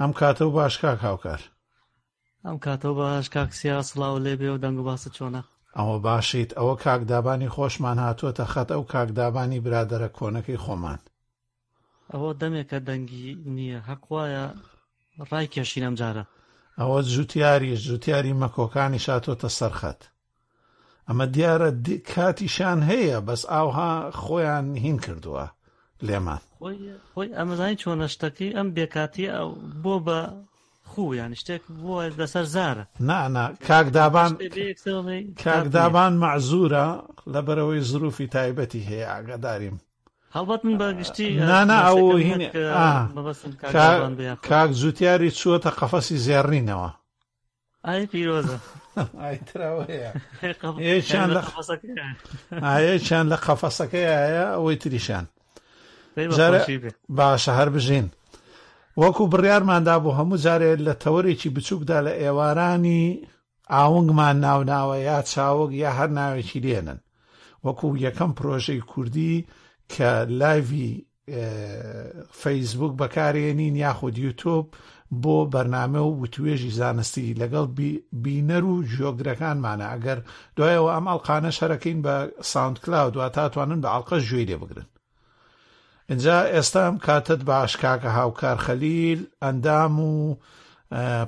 ئەم کاتە و باشکاک هاوکار ئەم کاتەوە باش کاک سیاسڵاو لێ بێ و دەنگ و باسە چۆنە ئەوە باشیت ئەوە کاکدابانی خۆشمان هاتووەتە خەت ئەو کاکدابانی برادرە کۆنەکەی خۆمان ئەوە دەمێکە دەنگی نییە حەقواە ڕای کێشین ئەم جارە ئەوە زووتیاری زووتیاری مەکۆکانی شاتۆتە سەرخەت ئەمە دیارە کاتیشان هەیە بەس ئاوها خۆیان هین کردووە لێمان خۆی ئەمەزانی چۆنە شتەکەی ئەم بێکاتی بۆ بە خویان شتێک بۆ لەسەر زارە نانا کاکدابان کاکدابان معزورە لەبەرەوەی زروفی تایبەتی هەیە ئاگداریم هەڵبەت من بەگشتی نانا ئەو کاک زوتیاری چووەتە قەفەسی زێڕینەوە ئای پیرۆزە ئاەکەیان لە قەفەسەکەی ئایا ئەوەی تریشان باشە هەر بژین وەکو بڕیارماندا بوو هەموو جارێ لە تەوەێکی بچووکدا لە ئێوارانی ئاونگمان ناوناوە یا چاوەک یا هەر ناوێکی لێنن وەکو یەکەم پرۆژەی کوردی کە لایوی فەیسبوک بەکارێنین یاخود یوتوب بۆ بەرنامە و وتوێژی زانستی لەگەڵ بینەر و ژۆگرەکانمانە ئەگەر دوایەوە ئەم ئەڵقانە شەرەکەین بە ساوندکلااو دو تاتوانن بە ئەڵلقە ژێ لێ بگرن اینجا ئێستا ئەم کاتت بە عشکاکە هاوکار خەلیل ئەندام و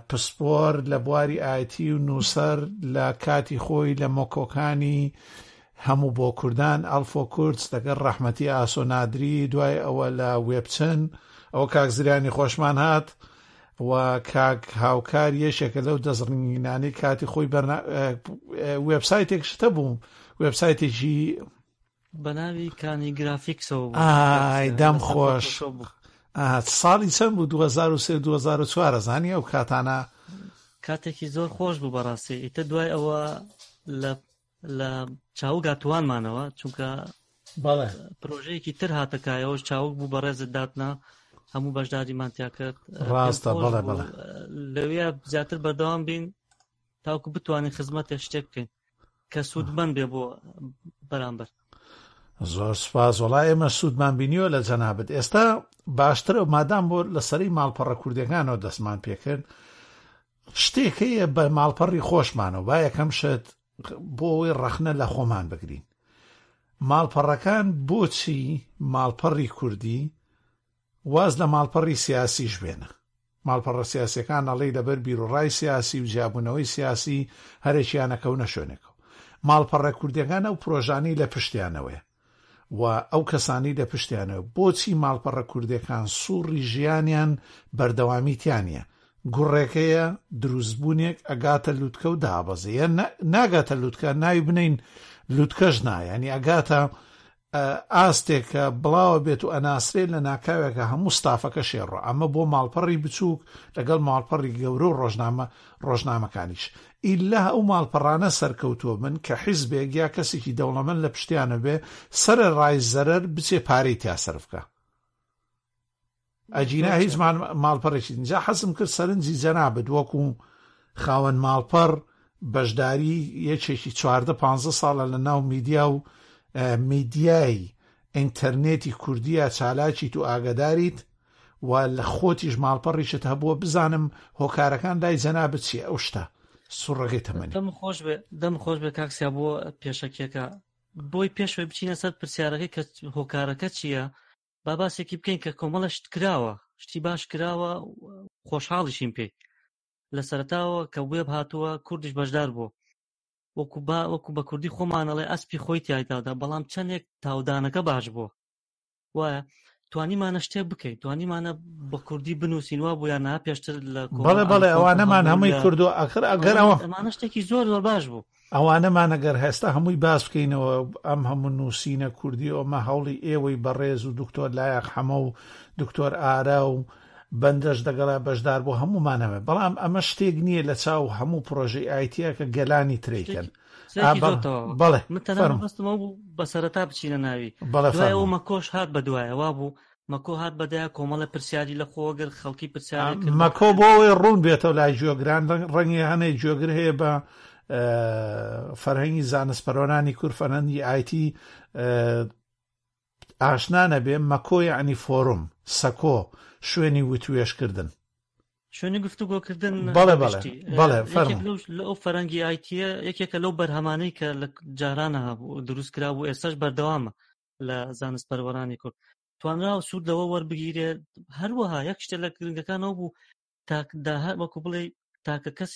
پسپۆر لە بواری ئایتی و نووسەر لە کاتی خۆی لە مۆکۆکانی هەموو بۆ کوردان ئەلفۆ کورتس دەگەر ڕەحمەتی ئاسۆ نادری دوای ئەوە لە وێبچن ئەوە کاکزریانی خۆشمان هات و کاک هاوکار یەشێکە لەو دەزڕنگینانی کاتی خۆی وبسایتێکشتە بووم وبسایتێکی بەناوی کانی گرافیکسەوە دام خۆش ساڵی چەند بوو 2023 2004 زانی ئەو کاتانە کاتێکی زۆر خۆش بوو بەڕاستی ئیتە دوای ئەوە لە چاو گاتوانمانەوە چونکە پرۆژەیەکی تر هاتەکایەوە چاوک بوو بەڕێزت داتنا هەموو بەشداریمان تیاکرد ڕاستە بەڵێ بڵێ لەوێ زیاتر بەردەوام بین تاکو بتوانین خزمەتێک شتێک بکەین کە سوودمەند بێ بۆ بەرامبەر زۆر سپاس وڵای ئێمە سوودمان بینیوە لە جەنابێت ئێستا باشتر مادام بۆ لەسەری ماڵپەڕە کوردەکانەوە دەستمان پێکرد شتێک هەیە بە ماڵپەڕی خۆشمانەوە با یەکەم شت بۆ ئەوی ڕەخنە لە خۆمان بگرین ماڵپەڕەکان بۆچی ماڵپەڕی کوردی واز لە ماڵپەڕی سیاسیش بێنە ماڵپەڕە سیاسەکان ئەڵێ لەبەر بیرڕای سیاسی و جیابوونەوەی سیاسی هەرێکیانەکەونە شوێنێکەوە ماڵپەڕە کوردیەکان ئەو پرۆژانی لە پشتیانەوەە و ئەو کەسانی لە پشتیانەوە بۆچی ماڵپەڕە کوردەکان سووڕی ژیانیان بەردەوامی تیانە گوڕێکەیە دروستبوونێک ئەگاتە لووتکە و دابەزەیە ناگاتە لووتکە ناوی بنین لووتکەش نایانی ئەگاتە ئاستێکە بڵاوە بێت و ئەناسرێت لە ناکاوێکە هەموو ستافەکە شێڕۆ ئەمە بۆ ماڵپەڕی بچووک لەگەڵ ماڵپەڕی گەورە و ڕۆژنامە ڕۆژنامەکانیش ئیلا ئەو ماڵپەڕانە سەرکەوتووە من کە حیزبێک یا کەسێکی دەوڵەمەند لە پشتیانە بێ سرە ڕای زەرەر بچێ پارەی تیاسەرفکە ئەجینا هیچ ماڵپەڕێکی اینجا حەزم کرد سەرنجی جەنا بێت وەکو خاوەن ماڵپەڕ بەشداری یەکێکی چواردە پ ساڵە لە ناو میدیا و میدیایی ئینتەرنێتی کوردیە چالاکییت و ئاگداریت و لە خۆتیش ماڵپەڕیشت هەبووە بزانم هۆکارەکان دای زەنا بچی ئەو شتە سوڕێکی تەمەنی دەم خۆش دەم خۆش بێ کاکسیا بۆ پێشەکێکە بۆی پێشوی بچینە سەر پرسیارەکەی کە هۆکارەکە چییە باباسێکی بکەین کە کۆمەڵە شت کراوە شتی باش کراوە خۆشحاڵیشیم پێی لە سەرتاوە کە وێب هاتووە کوردش بەشدار بوو وەکو بە کوردی خۆمانەڵێ ئەسپی خۆی تایدادا بەڵام چەندێک تاودانەکە باش بووە وایە توانیمانە شتێ بکەیت توانیمانە بە کوردی بنووسین وا بۆ یاننا پێشتر لە بەڵێ بەڵێ ئەوانەمان هەمووی کرد و ئەخر ئەگەر ئەوانە شتێکی زۆر زۆر باش بوو ئەوانەمان ئەگەر هێستا هەمووی باس بکەینەوە ئەم هەموو نووسینە کوردی ئەومە هەوڵی ئێوەی بەڕێز و دکتۆر لایەق حەمە و دکتۆر ئارا و بەندەش دەگەڵا بەشدار بۆ هەمومانەوە بەڵام ئەمە شتێک نییە لە چاو هەموو پرۆژەی ئایتیا کە گەلانی تریکن بڵێ بەستمە بوو بەسەرەتا بچینە ناوی بەڵێ ئەومە کۆش هات بە دوایەوا بوو مەکۆ هات بەدای کۆمەڵە پرسیاری لە خۆگەر خەڵکی پرسیار مەکۆ بۆەوەی ڕوون بێتەوە لای جۆگران ڕەنگی هەنێ جۆگر هەیە بە فەرهەنگی زانستپەرۆنانی کورفەرەنی ئایتی ئاشنانە بێ مەکۆ یعنی فۆرم سەکۆ شوێنی وتوێشکردن شوێنی گفتوگۆکردن بەڵێ بەڵێ بەڵێ لە ئەو فەرەنگی آیتە یەکێکە لەو بەرهەمانەی کە لە جارانە هەبوو دروست کرا بوو ئێستاش بەردەوامە لە زانست پەروەرانی کورد توانرا سوود لەوە وەربگیرێ هەروەها یەک شتە لە گرنگەکانەوە بوو تاکداهات وەکو بڵێ تاکە کەس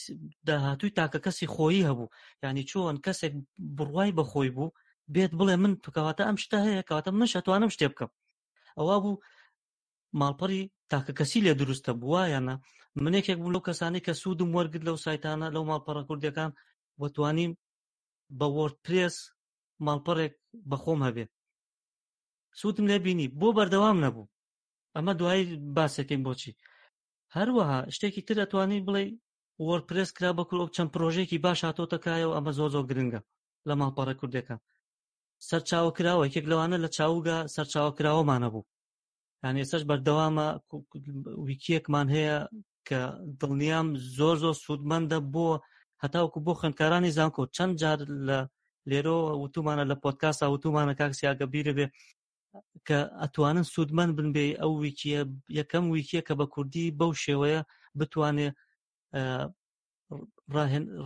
داهاتووی تاکە کەسی خۆی هەبوو ینی چۆن کەسێک بڕوای بەخۆی بوو بێت بڵێ من تو کەواتە ئەم شتە هەیە کەواتە من شەتوانم شتێ بکەم ئەوە بوو ماڵپەڕی تاکە کەسی لێ دروستە بووایانە منێکێک بوو لەو کەسانی کە سوودم وەرگت لەو سایتانە لەو ماڵپەڕە کوردیەکان وەتوانیم بە وەردپرس ماڵپەڕێک بەخۆم هەبێت سوودم لێ بینی بۆ بەردەوام نەبوو ئەمە دوایی باسەکەین بۆچی هەروەها شتێکی تر ئەتوانی بڵێ وەرپرس کرا بەکوۆ چەند پرۆژێکی باش هاتۆتەکایەوە ئەمە زۆ زۆ گرنگە لە ماڵپەڕە کوردەکان سەرچاوکراوە یەکێک لەوانە لە چاوگە سەرچاوکراوەمانە بوو یان ئێسەش بەردەوامە ویکیەکمان هەیە کە دڵنیام زۆر زۆر سوودمەندە بۆ هەتاوکو بۆ خوێندکارانی زانکۆ چەند جار لە لێرۆ وتومانە لە پۆتکاسا وتومانە کاکسیاگە بیرە بێ کە ئەتوانن سوودمەند بن بێ ئەو ویکیە یەکەم ویکیە کە بە کوردی بەو شێوەیە بتوانێ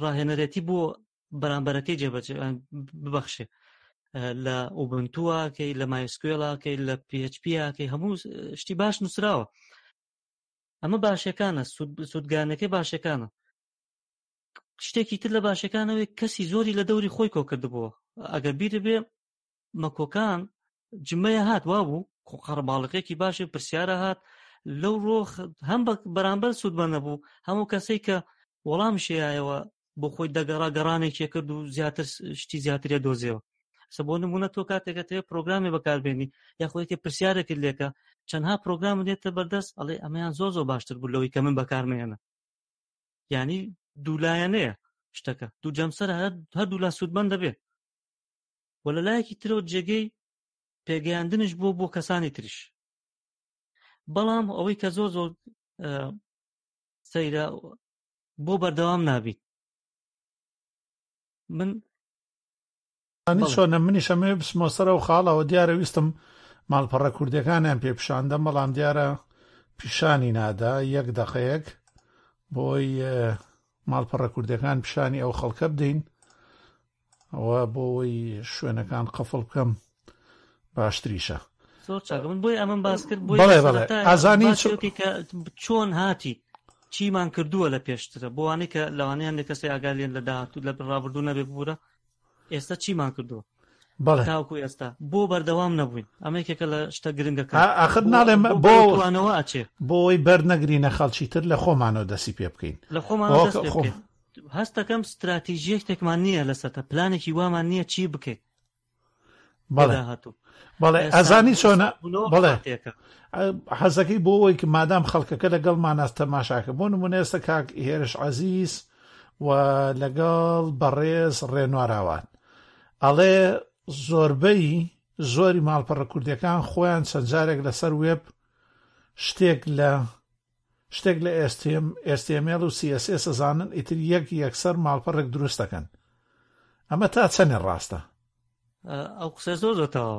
ڕاهێنەرێتی بۆ بەرامبەرەکەی جێبەجێ ببەخشێ لە ئۆبنتوواکەی لە مایسکوێڵاکەی لە پHPیاکەی هەموو شتی باش نووسراوە ئەمە باشەکانە سوودگانەکەی باشەکانە شتێکی تر لە باشەکانەوەی کەسی زۆری لە دەوری خۆی کۆکردبووە ئەگەر بیر بێ مەکۆکان جمەیە هات وا بوو قەرباڵەکەیەکی باشی پرسیارە هات لەو ڕۆخ هەم بەرامبەر سوودبە نەبوو هەموو کەسەی کە وەڵام شیایەوە بۆ خۆی دەگەڕا گەڕانێکیە کرد و زیاتر شتی زیاترە دۆزیەوە بۆ نمونە تۆ کاتێکەکە تێ پرۆگرامی بەکاربێنی یاخۆیەکی پرسیارێکت لێکە چەندها پرۆگرام دێتە بەردەست ئەڵێ ئەمەیان زۆ زۆ باشتر بوو لەوەی کە من بەکارمێنە ینی دوولایەنەیە شتەکە دوو جەمسەر هەر دوو لا سوودبند دەبێت و لە لایەکی ترەوە جێگەی پێگەیاندنش بۆ بۆ کەسانی تریش بەڵام ئەوەی کە زۆر زۆر سەیرە بۆ بەردەوام نابیت من چۆنە منیشە مێ بسمۆسەرە و خاڵەوە دیارە ویستم ماڵپەڕە کوردەکانیان پێپشاندە بەڵام دیارە پیشانی نادا یەک دەخەیەک بۆی ماڵپەڕە کوردەکان پیشانی ئەو خەڵکە بدەین ئەوە بۆەوەی شوێنەکان قەفڵ بکەم باشتریشە بۆی ئەمە باس کرد ئازانی چۆن هاتی چیمان کردووە لە پێشترە بۆوانەی کە لەوانیان لە کەسی ئاگالێن لە داهاتوو لە ڕابردوو نەبێ بورە ئێستا چیمان کردو بەڵێ تاوکو ئێستا بۆ بەردەوام نەبووین ئەمەیکێکە لە شتە گرنگەکە ئاخر ناڵێ بۆوانەوە ئاچێ بۆی بەرنەگرینە خەڵکی تر لە خۆمانەوە دەسی پێ بکەین لە خۆمان هەستەکەم استراتیژیەک تێکمان نییە لەسەتە پلانێکی وامان نییە چی بکەیت بەڵێ هاتوو بەڵێ ئەزانی چۆنە بڵێ حەزەکەی بۆ ئەوی کە مادام خەڵکەکە لەگەڵ ماناستە ماشاکە بۆ نمونە ئێستا کاک هێرش عزیز و لەگەڵ بەڕێز ڕێنواراوات ئەڵێ زۆربەی زۆری ماڵپەڕە کوردیەکان خۆیان چەندجارێک لەسەر وێب شتێک لە شتێک لە ئێستم ئێستێمێڵ و سیس سەزانن ئیتر یەک یەکسەر ماڵپەڕێک دروست دەکەن ئەمە تا چەندێ ڕاستە ئەو قسە زۆر دەتەوە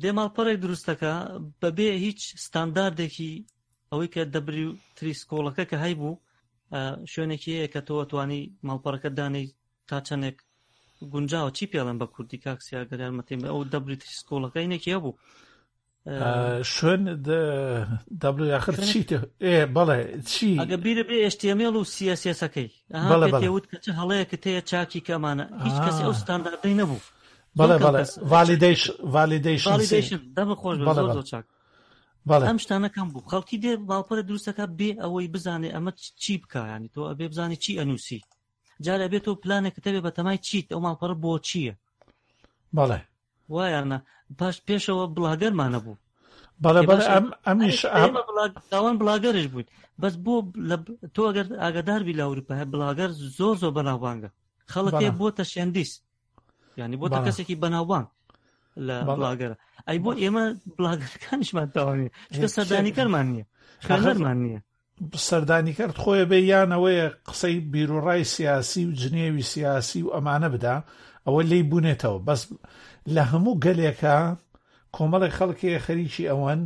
دێ ماڵپەڕێک دروستەکە بەبێ هیچ ستانداردێکی ئەوەی کە دەبری و تریسکۆڵەکە کە هەی بوو شوێنێکی ەیە کە تۆ توانی ماڵپەڕەکە دانەی تا چەندێک گونجاوە چی پێڵێن بە کوردی کاکسیاگەر یارمەتیم ئەو دەبری سکۆڵەکەی نێکیا بوو شوێن دەبلخر چی بەڵێ چی ئەگە بیرە بێ ئێشتێمێڵ و سیسیەسەکەی وت کە چ هەڵەیەکە تەیە چاکی کەمانە هیچ کەسی ئەو ستانداردەی نەبوو بەڵێ بەڵێ والیدەیش والیدەیشن دەم خۆش بەڵ چاک ئەم شتانەکەم بوو خەڵکی دێ باڵپەرە دروستەکە بێ ئەوەی بزانێ ئەمە چی بکایانی تۆ ئەبێ بزانانی چی ئەنووسی جارە بێت و پلانێک دەبێ بە تەمای چیت ئەو ماڵپەڕ بۆ چییە بەڵێ وایە پاش پێشەوە بڵاگەرمانە بوو بەڵێ ئەمیش داوان بڵاگەرش بوویت بەس بۆ تۆ ئەگەر ئاگداربی لە ئەوروپا هەیە بڵاگەر زۆر زۆر بەناوبانگە خەڵک بۆتە شێندیس ینی بۆتە کەسێکی بەناوبانگ لە بڵاگەرە ئەی بۆ ئێمە بڵاگەرەکانیشمان تاوانێ شکە سەردانیکەرمان نییە خەرمان نییە سەردانی کرد خۆیە بێ یانەوەیە قسەی بیرروڕای سیاسی و جنێوی سیاسی و ئەمانە بدا ئەوە لی بوونێتەوە بەس لە هەموو گەلێکە کۆمەڵی خەڵکێ خەریکی ئەوەن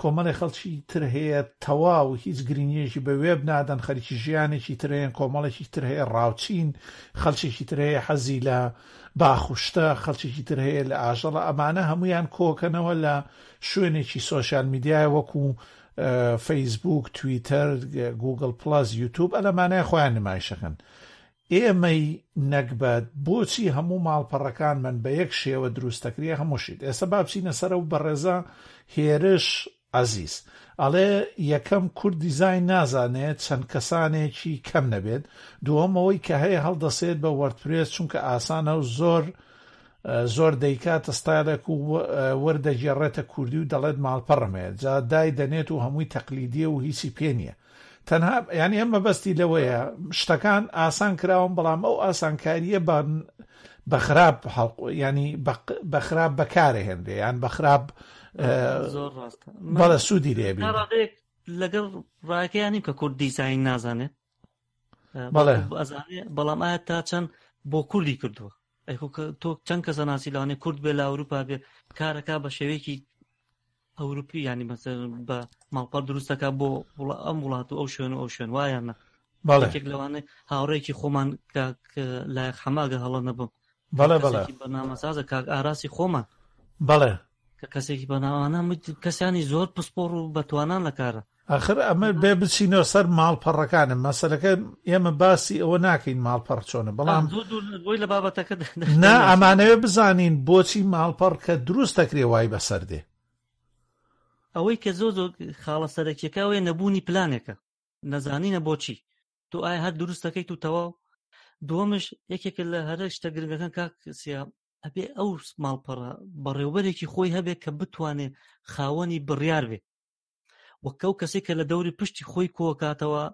کۆمەڵی خەڵکی تر هەیە تەواو هیچ گرنیەکی بە وێب نادەن خەریکی ژیانێکی ترەیە کۆمەڵێکی تر هەیە ڕاوچین خەلچێکی تر هەیە حەزی لە باخشتە خەلچێکی تر هەیە لە ئاژەڵە ئەمانە هەمویان کۆکەنەوە لە شوێنێکی سۆشال میدیای وەکو و فەیسبوک تویتەر گوگل پلاس یوتوب ئەلەمانای خۆیان نمایشەکەن ئێمەی نەکبەت بۆچی هەموو ماڵپەڕەکان من بە یەک شێوە دروستەکریە هەمووشیت ئێستا بابچینە سەر و بەڕێزە هێرش ئازیز ئەڵێ یەکەم کورد دیزای نازانێت چەند کەسانێکی کەم نەبێت دووەمەوەی کە هەیە هەڵدەسێت بە وەرتپرێت چونکە ئاسانە و زۆر زۆر دەیکاتە ستارێک و وەردەگێڕێتە کوردی و دەڵێت ماڵپەڕمێت جا دای دەنێت و هەمووی تەقلیدیە و هیچی پێنیە تەنها یعنی ئەمە بەستی لەوەیە شتەکان ئاسان کراون بەڵام ئەو ئاسانکاریە بەخراب ینی بەخراب بەکارە هێنرێ یان بەخراب بەڵە سوودی لێبی لەگەڵ ڕاکیانی کە کورد دیزین نازانێت بەڵێ بەڵام ئایا تا چەند بۆ کوردی کردووە ئەیکۆ تۆ چەند کەسە ناسیلانێ کورد بێ لە ئەوروپا بێ کارەکە بە شێوەیەکی ئەوروپی ینی مەس بە ماڵپەر دروستەکە بۆ ئەم وڵات و ئەو شوێن و ئەو شوێن وایەنە باڵێک لەوانێ هاوڕێکی خۆمان لایەک حەماگە هەڵە نەبم بەڵێ بەڵێ بەنامەسازە کاک ئاراسی خۆمان بەڵێ کە کەسێکی بەناوانە کەسانی زۆر پسپۆڕ و بەتوانان لە کارە ئەخر ئەمە بێ بچینەوە سەر ماڵپەڕەکانم مەسلەکە ئێمە باسی ئەوە ناکەین ماڵپەڕ چۆنە بەڵام لە بابەتەکە نا ئەمانەوێ بزانین بۆچی ماڵپەڕ کە دروست دەکرێ وای بەسەر دێ ئەوەی کە زۆ زۆ خاڵە سەرەکیەکەوەی نەبوونی پلانێکە نەزانینە بۆچی تۆ ئایا هەر دروستەکەی تو تەواو دووەمش یەکێکە لە هەرە شتەگرنگەکان کاک سیا ئەبێ ئەو ماڵپەڕە بەڕێوبەرێکی خۆی هەبێت کە بتوانێت خاوەنی بڕیار بێت وەکەو کەسێک کە لە دەوری پشتی خۆی کۆکاتەوە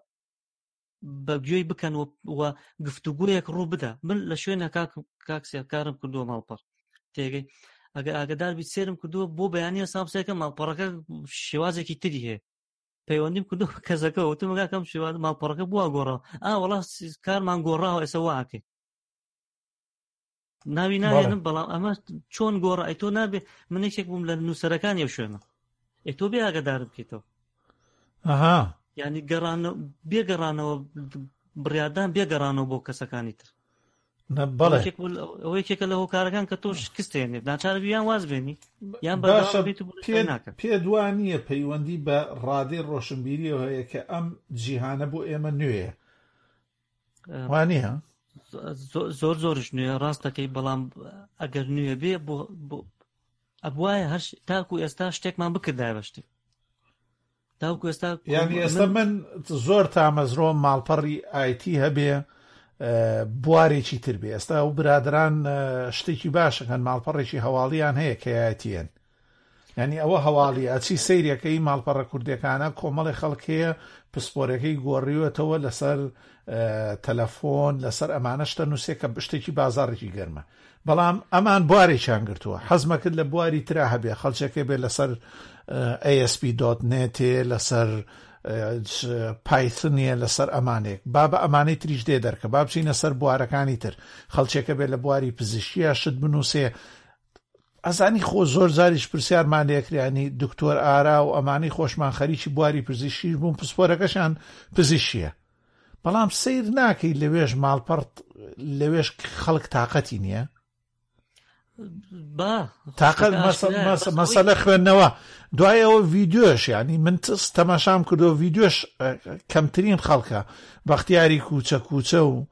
بەگوێی بکەن و گفتوگویەک ڕوو بدە من لە شوێنە کاکسیارکارم کردووە ماڵپەڕ تێگەی ئەگە ئاگدار بیت سێرم کردووە بۆ بەیانی سامسەکە ماڵپەڕەکە شێوازێکی تری هەیە پەیوەندیم کردو کەزەکە وتمگاکەم شێواز ماڵپەڕەکە بووە گۆڕەوە ئا وڵا کارمان گۆڕاوە ئێسە واکەی ناوی ناوێنم بەڵام ئەمە چۆن گۆڕ ئەی تۆ نابێ منێکێک بووم لە نووسەرەکانی ئەو شوێنە ئەی تۆ بێ ئاگدار بکەیتەوە ینی گەڕانە بێگەڕانەوە بریادان بێگەڕانەوە بۆ کەسەکانی تر بەڵێ ئەوەی کێکە لە هۆکارەکان کە تۆ شکستێنێت ناچار بیان واز بێنی یان پێ دوانیە پەیوەندی بە ڕادێ ڕۆشنبیری هەیە کە ئەم جیهانە بۆ ئێمە نوێیە وانە زۆر زۆرش نوێ ڕاستەکەی بەڵام ئەگەر نوێ بێ بۆ ئەبواە هەر تاکو ئێستا شتێکمان بکردای بەشتێک تاوکوێستا یعنی ئێستا من زۆر تامەزرۆم ماڵپەڕی ئایتی هەبێ بوارێکی تر بێ ئێستا و برادران شتێکی باشەکەن ماڵپەڕێکی هەواڵیان هەیە کەیەتیەن ینی ئەوە هەواڵی ئەچی سیرەکەی ماڵپەڕە کوردەکانە کۆمەڵی خەڵکەیە پسپۆرەکەی گۆڕیوەتەوە لەسەر تەلەفۆن لەسەر ئەمانەشتە نووسێک کە بشتێکی بازارێکی گەرمە بەڵام ئەمان بوارێکیان گرتووە حەزمەکرد لە بواری ترا هەبێ خەڵچەکە بێ لەسەر ASP.نێتێ لەسەر پایتنیە لەسەر ئەمانێک با بە ئەمانەی تریش دێ دەرکە با بچینە سەر بوارەکانی تر خەڵچێکە بێت لە بواری پزیشکیە شت بنووسێ ئەزانی خۆ زۆر زاریش پرسیارمان لێکریانی دکتۆر ئارا و ئەمانی خۆشمان خەریکی بواری پزیشکیش بوون پسپۆرەکەشان پزیشیە بەڵام سیر ناکەی لەوێش ماڵپەرت لەوێش خەڵک تااقەتی نییە؟ تااقل مەسەلە خوێندنەوە دوایەوە ڤیددیۆش ینی من تست تەماشام کردو ڤیددیۆش کەمترین خەڵکە بەختیاری کوچە کوچە و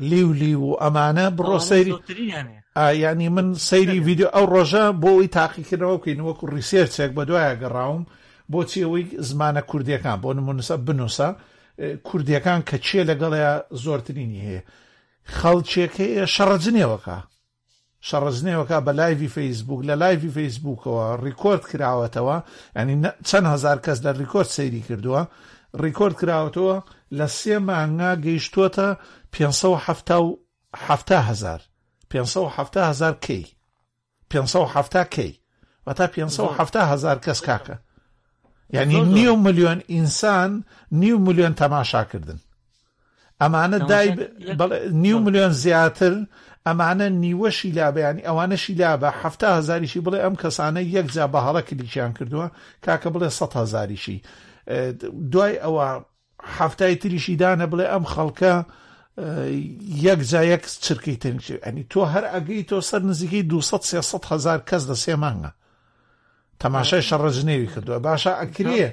لیولی و ئەمانە بڕۆ سەیری ینی من سەیری ڤیددیو ئەو ڕۆژە بۆ ئەوی تاقیکردنەوە بکەین وەکو ریسێرچێک بە دوایە گەڕاوم بۆچی ئەوەی زمانە کوردیەکان بۆ نمونسە بنووسە کوردیەکان کە چێ لەگەڵەیە زۆرترینی هەیە خەڵچێک هەیە شەڕەجنێوەکە شەڕزنێوەکە بە لایوی فەیسبوک لە لایوی فەیسبوکەوە ڕیکۆرد کراوەتەوە ینی چەند هزار کەس لە ڕیکۆرد سەیری کردووە ڕیکۆرد کراوەتەوە لە سێ مانگا گەیشتووەتە 500هزار 500هزار کەی 500 کەی و تا 500هزار کەس کاکە یعنی نیو میلیۆن ئینسان نیو میلیۆن تەماشاکردن ئەمانە دای نیو میلیۆن زیاتر ئەمانە نیوەشی لابیانی ئەوانە شیلابە هەفتا هزاریشی بڵێ ئەم کەسانە یەکجا بە هەڵە کلیکیان کردووە کاکە بڵێ سە هزاریشی دوای ئەوە هەفتای تریشیدانە بڵێ ئەم خەڵکە یەک جایەک چرکی تنچ ئەنی تۆ هەر ئەگەی تۆ سەر نزیکی 200 هزار کەس لە سێمانگە تەماشای شەڕەجنێوی کردووە باشە ئەکرێ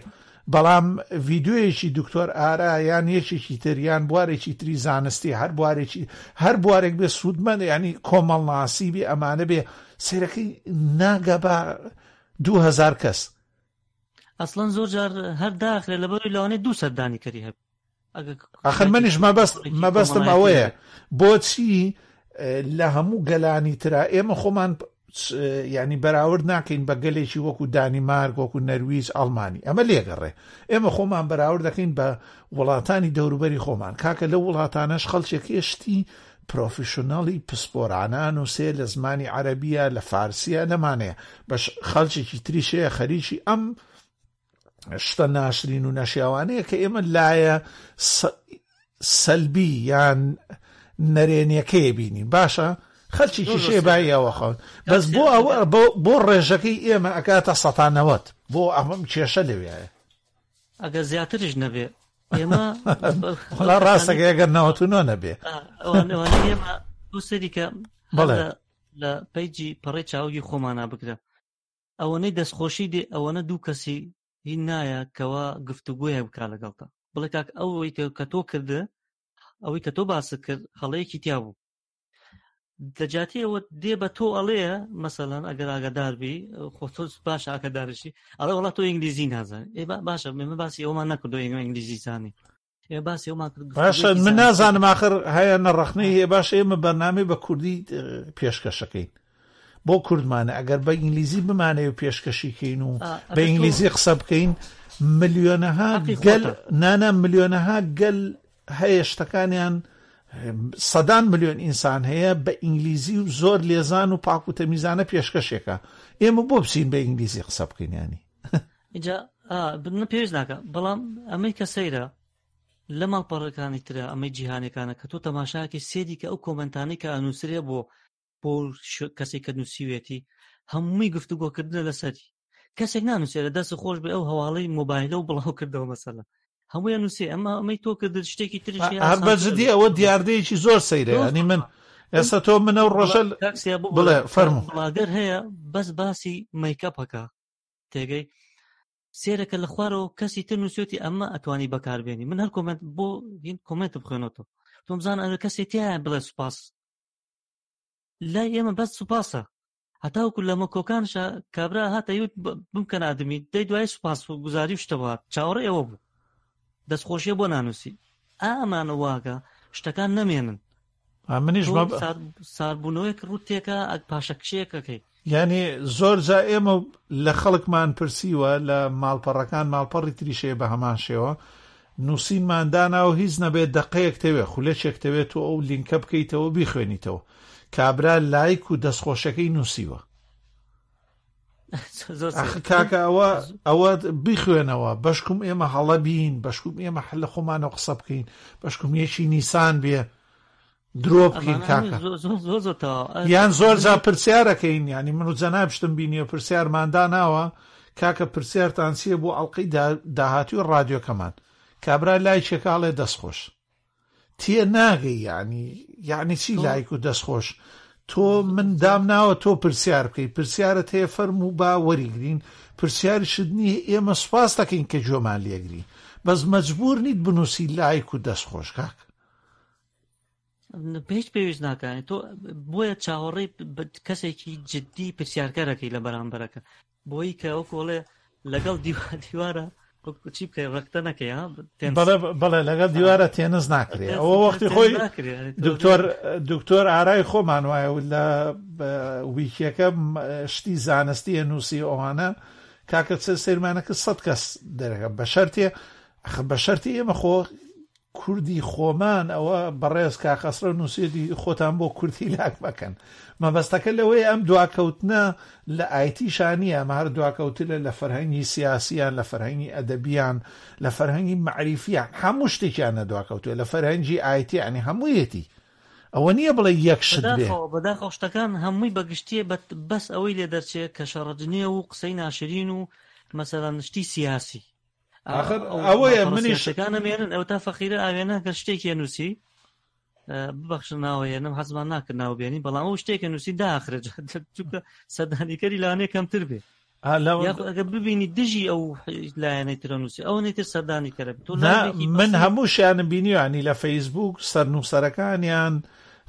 بەڵام ڤیددیوەیەکی دکتۆر ئارا یان یەکێکی تریان بوارێکی تری زانستی هەر بوارێکی هەر بوارێک بێ سوودمەند ینی کۆمەڵناسی بێ ئەمانە بێ سێرەکەی ناگە بە 2000 کەس ئەسڵەن زۆر جار هەر داخلێ لەبەر لەوانێ دو سەردانی کەری هەب ئەخر منیش مەبەستم ئەوەیە بۆچی لە هەموو گەلانی تررا ئێمە خۆمان ینی بەراورد ناکەین بە گەلێکی وەکو دانیمارک وەکو نەرویز ئەڵمانی ئەمە لێگەڕێ ئێمە خۆمان بەراورد دەکەین بە وڵاتانی دەوروبەری خۆمان کاکە لە وڵاتانەش خەڵچێکی شتی پرۆفیشنەڵی پسپۆرانان و سێ لە زمانی عەربیە لە فارسیە لەمانەیە بەش خەڵکێکی تریشەیە خەریکی ئەم شتە ناشرین و نەشیاوانەیە کە ئێمە لایە سەلبی یان نەرێنیەکەی بینی باشە خەلکی کیشێ بایەوە خۆن بەس بۆ ئەوە بۆ ڕێژەکەی ئێمە ئەکاتە سەتانەوەت بۆ ئەمەم کێشە لەویایە ئەگە زیاترش نەبێ ئێمە ڕاستەکە ئەگەر ناوەتونۆ نەبێ ئێمە دووسەریکە بڵێ لە پەیجی پەڕێ چاوگی خۆمانە بگرە ئەوەنەی دەستخۆشی دێ ئەوەنە دوو کەسی هین نایە کەوا گفتوگوۆیە بک لەگەڵتە بڵێ کاک ئەوەی کە تۆ کردە ئەوەی کە تۆ باس کرد هەڵەیەکی تیا بوو دەجاتیەوە دێ بە تۆ ئەڵەیە مەسەلەن ئەگەر ئاگداربی خۆتۆز باش ئاکەدارشی ئەڵێ وڵات تۆ ئینگلیزی نازان ێ باشە مێمە باسی ئەومان نەکردو ئەنگ ئینگلیزی زانی ێ باسی ئەومان کرد باشە من نازانم آخر هەیە نەڕخنەی هەیە باش ئێمە بەرنامی بە کوردی پێشکەشەکەین بۆ کوردمانە ئەگەر بە ئینگلیزی بمانێ و پێشکەشیکەین و بە ئینگلیزی قسە بکەین ملیۆنەها گەل نانە ملیۆنەها گەل هەیە شتەکانیان سەدان ملیۆن ئینسان هەیە بە ئینگلیزی و زۆر لێزان و پاک و تەمیزانە پێشکەشێکە ئێمە بۆ بچین بە ئینگلیزی قسە بکەینیانی اینجا بنە پێویست ناکە بەڵام ئەمەی کە سەیرە لە ماڵپەڕەکانی ترە ئەمەی جیهانەکانە کە تۆ تەماشاکی سێدی کە ئەو کۆمنتانی کە ئەنووسرێ بۆ بۆ کەسێک کە نووسیوێتی هەمووی گفتوگۆکردە لەسەری کەسێک نانووسێ لە دەست خۆش بێ ئەو هەواڵی مۆبایلە و بڵاو کردەوە مەسەلە هەمویان نووسێ ئەمە ئەمەی تۆ کە شتێکی تر هەر بەجددی ئەوە دیاردەیەکی زۆر سەیرە نی من ئێستا تۆ منە و ڕۆژەل بڵێ فەرموڵاگەر هەیە بەس باسی مەیکەپەکە تێگەی سێرەکە لە خوارەوە کەسی تر نووسێتی ئەمە ئەتوانی بەکاربێنی من هەر کمنت بۆ هین کمنت بخوێنەوە تۆم زان ئەرە کەسێ تایە بڵێ سوپاس لای ئێمە بەس سوپاسە هەتاوکو لە مەکۆکانشە کابرا هاتە یوت بمکەن ئادمی دەی دوای سوپاس و گوزاری شتەوە چاوەڕێ ئەوە بوو دەستخۆشیە بۆ نانووسی ئامانە واگە شتەکان نەمێنن منیش ساربوونەوەیک ڕوتێکە ئەک پاشە کشێکەکەی یعنی زۆر جا ئێمە لە خەڵکمان پرسیوە لە ماڵپەڕەکان ماڵپەڕی تریشێ بە هەمان شێوە نووسینمانداناوە هیچ نەبێت دقەیەک تەوێ خولەچێک تەوێت و ئەو لینکە بکەیتەوە بیخوێنیتەوە کابرا لایک و دەستخۆشەکەی نووسیوە کاکە ئەوە ئەوە بخوێنەوە بەشکم ئێمە هەڵە بین بەشکم ئێمە حل لە خۆمانە قسە بکەین بەشکم یەکی نیسان بێ درۆ بکەین کاکە یان زۆر جا پرسیارەکەین ینی من و جەنابشتم بینیە پرسیارماندا ناوە کاکە پرسیارتان سیە بۆ ئەڵلقی داهاتی و ڕادیۆکەمان کابرا لای چێکاڵێ دەستخۆش تێ ناگەی ینی ینی چی لایک و دەستخۆش تۆ من دام ناوە تۆ پرسیار بکەیت پرسیارت هەیە فەرم و با وەریگرین پرسیاریشت نییە ئێمە سپاس دەکەین کە جۆمان لێگری بەس مەجبور نیت بنووسی لایک و دەستخۆشکاک پێش پێویست ناکەێت تۆ بۆیە چاوەڕێی کەسێکی جددی پرسیارکارەکەی لە بەرامبەرەکە بۆی کە ئەو کۆڵێ لەگەڵ دیوارە چی بکەی ڕەکتە نەکەی بڵێ لەگەڵ دیوارە تێنز ناکرێت ئەوە وەختی خۆی دکتۆر دکتۆر ئارای خۆمان وایە و لە ویکیەکە شتی زانستی نووسی ئەوانە کاکە سێ سێرمانەکە سەد کەس دەرەکە بە شەرتێ بە شەرتی ئێمە خۆ کوردی خۆمان ئەوە بەڕێز کاقەسرە نووسێتی خۆتان بۆ کورتی لاک بکەن مەبەستەکە لەوەی ئەم دواکەوتنە لە ئایتی شانیە مار دواکەوتلە لە فەرهەنگی سیاسیان لە فەرهەنگی ئەدەبیان لە فەرهەنگی معریفیان هەموو شتێکیانە دواکەوتوێ لە فەرهەنگی ئایتی ئەنی هەموویەتی ئەوە نییە بڵێ یەکشت بەداخۆ شتەکان هەمووی بەگشتیە بەس ئەوەی لێ دەرچێت کە شەڕەجنیە و قسەی ناشرین و مەسەلا نشتی سیاسی ئەوەیە منیشەکانەمێنن ئەو تا فەقیرە ئاوێنە کە شتێکی نووسی ببخش ناوەیەنم حەزمان ناکرد ناوبێنی بەڵام ئەو شتێکە نووسی داخرج سەدانیکەری لانێ کەمتر بێ ئەگە ببینی دژی ئەو لایەنەی ترە نووسی ئەو نێتر سەردانی کەرە من هەموو شیانم بینیوانی لە فەیسبوک سەرنووسەرەکانیان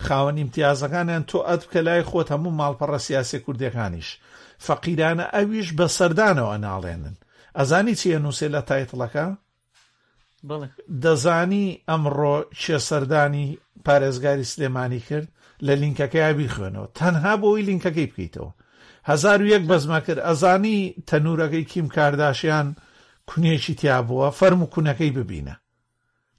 خاوەنی امتیازەکانیان تۆ ئەت بکە لای خۆت هەموو ماڵپەڕە سیاسی کوردەکانیش فەقیرانە ئەویش بە سەردانەوە ناڵێنن ئەزانی چیە نووسێ لە تایتڵەکە دەزانی ئەمڕۆ شێسەردانی پارێزگاری سلێمانی کرد لە لینکەکە یابی خوێنەوە تەنها بۆی لینکەکەی بکەیتەوە هزار و یەک بەزمە کرد ئەزانی تەنورەکەی کیم کارداشیان کونیێکی تیا بووە فەرم و کوونەکەی ببینە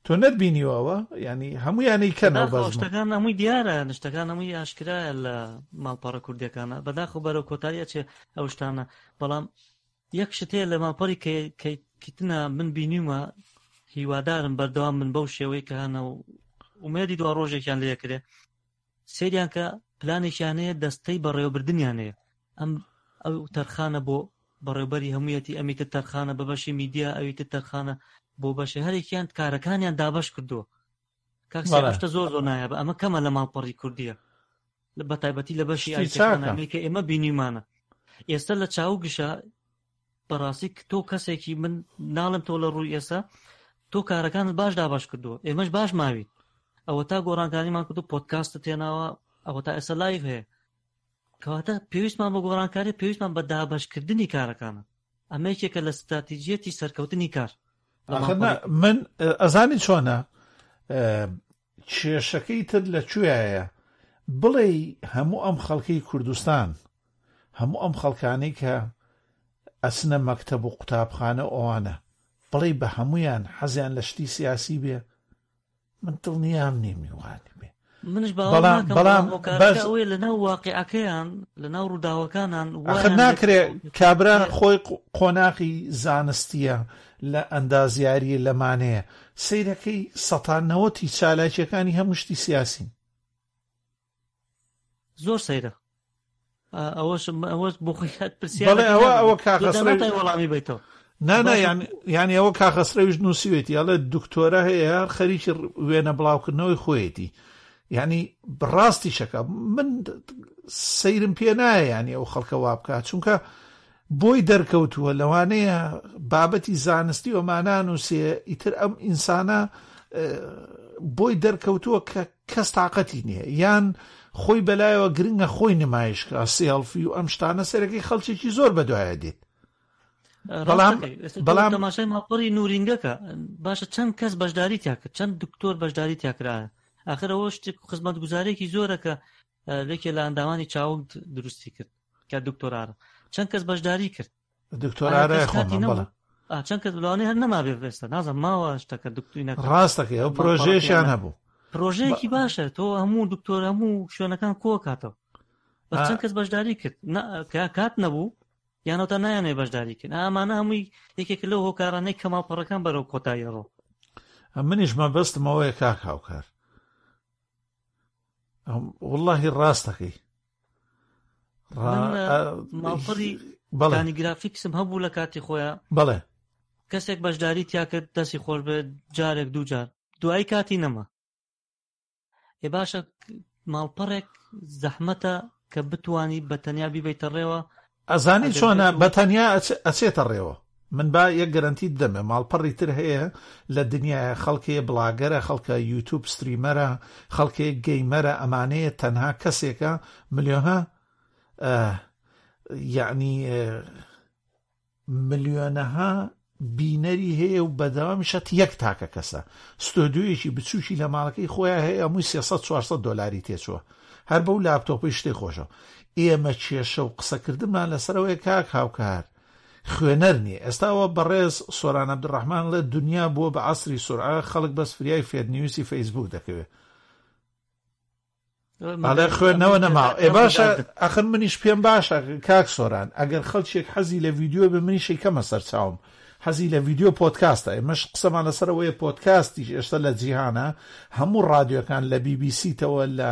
تۆ نەتبینیەوەەوە ینی هەمویانەی کەنەوە بەشتەکان هەمووی دیارە نیشتەکان هەمووی ئاشکرایە لە ماڵپەڕە کوردەکانە بەداخ و بەرەو کۆتاریە چێ ئەو شتانە بەڵام یەک شت هەیە لە ماپەڕی کەیتنە من بینیمە هیوادارم بەردەوام من بەو شێوەیە کە هەنە و ومێدی دو ڕۆژێکیان لەیەکرێ سریان کە پلانێکیانەیە دەستەی بەڕێوەبردنیانەیە ئەم ئەو تەرخانە بۆ بەڕێبەری هەمویەتی ئەمیتە تەرخانە بە بەشی میدیا ئەویتە تەرخانە بۆ بەشێ هەرێکیان کارەکانیان دابش کردووە کاکسشتە زۆر زۆر نایە بە ئەمە کەمە لە ماڵپەڕی کوردیە بە تایبەتی لە بەشی ئەمریکە ئێمە بینیمانە ئێستا لە چاوگشە بەڕاستی تۆ کەسێکی من ناڵم تۆ لە ڕووی ئێسا تۆ کارەکانت باش دابش کردو ئێمەش باش ماویت ئەوە تا گۆڕانکاریمان کردو پۆتکاستە تێناوە ئەوە تا ئێستا لایف هەیە کەواتە پێویستمان بە گۆڕانکاری پێویستمان بە دابشکردنی کارەکانە ئەمەیکێکە لە ستراتیجیەتی سەرکەوتنی کار من ئەزانی چۆنە کێشەکەی تر لەکوێیە بڵێ هەموو ئەم خەڵکی کوردستان هەموو ئەم خەڵکانی کە ئەسنە مەکتەب و قوتابخانە ئەوانە بڵێ بە هەمویان حەزیان لە شتی سیاسی بێ من دڵ نیام نێمیوانی بێ منش بەڵام لە ناو واقعەکەیان لە ناو ڕووداوەکانان ناکرێت کابرا خۆی قۆناقی زانستیە لە ئەندازیاری لەمانەیە سیرەکەی سەتانەوەتی چالاکیەکانی هەمشتی سیاسین زۆر سەیرە ئەوەشم ئەوەش بۆ خۆیات پرسیڵێ ئەوە ئەوە کاغەسڕی وەڵامی بیتەوە نانا یان ئەوە کاخەسرەویش نووسیوێتی ئەڵە دکتۆرە هەیە هەر خەریکی وێنە بڵاوکردنەوەی خۆیەتی ینی بڕاستی شەکە من سەیرم پێ نایە ینی ئەو خەڵکە وا بکات چونکە بۆی دەرکەوتووە لەوانەیە بابەتی زانستی وەمانان ووسێ ئیتر ئەم ئینسانە بۆی دەرکەوتووە کە کەس تااقەتی نییە یان خۆی بەلایەوە گرنگە خۆی نمایشکە سێڵفی و ئەم شتانە سەرەکەی خەڵچێکی زۆر بەدوایە دێت بەڵام بەڵام ماشای ماپڕی نورینگەکە باشە چەند کەس بەشداری تیاکرد چەند دکتۆر بەشداری تیاکرایە آخرەوە شتێک خزمەت گوزارێکی زۆرەکە لێکێ لە ئەندامانی چاوم دروستی کرد کە دکتۆرارە چەند کەس بەشداری کرد دکتۆرارە خۆ چەند کە لەوانەی هەر نەما بێ بێستە نازە ماوە شتەکە دکتوینە ڕاستەکە ئەو پرۆژێشیان هەبوو پرۆژەیەکی باشە تۆ هەموو دکتۆر هەموو شوێنەکان کۆ کاتەوە بە چەند کەس بەشداری کرد کات نەبوو یانەوەتا نایانێ بەشداری کرد ئامانە هەمووی یەکێک لەو هۆکارانەی کەماڵپەڕەکان بەرەو کۆتاییڕۆ منیشمە بەستمەوەی کاک هاوکار واللهی ڕاستەکەی ماڵپەری بەڵانی گرافیکسم هەبوو لە کاتی خۆیان بڵێ کەسێک بەشداری تیا کرد دەستی خۆش بێت جارێک دوو جار دوایی کاتی نەما ێ باشە ماڵپەڕێک زەحمەتە کە بتانی بەتەنیا بیبیتە ڕێوە ئەزانی چۆنە بەتەنیا ئەچێتە ڕێوە من با یەک گەرنتی دەمە ماڵپەڕی تر هەیە لە دنیاە خەڵکەیە بڵاگەرە خەڵکە یوتوب ستریمەرە خەڵکەیە گەیمەرە ئەمانەیە تەنها کەسێکە ملیۆها یعنی ملیۆنەها بینەری هەیە و بەدەوام شەت یەک تاکە کەسە ستۆدیویەکی بچوشی لە ماڵەکەی خۆیان هەیە ئەمووی 400 دلاری تێچووە هەر بەو لاپتۆپی شتێک خۆشە ئێمە کێشە و قسەکردمان لەسەرەوەی کاک هاوکار خوێنەر نیە ئێستاوە بەڕێز سۆرانە درڕحمان لە دنیا بووە بە عسری سورعە خەڵک بەس فریای فێرنیویسی فەیسبوک دەکەوێت ئەڵێ خوێندنەوە نەما ئێ باشە ئەخن منیش پێم باشە کاک سۆران ئەگەر خەڵچێک حەزی لە ویددیو بە منیشی کەمە سەرچاوم حەزی لە ویددیو پۆتکاستە ئێمەش قسەمان لەسەرەوەی پۆتکاستیش ئێشتا لە جیهانە هەموو ڕادیۆەکان لە بیبیسیتەوە لە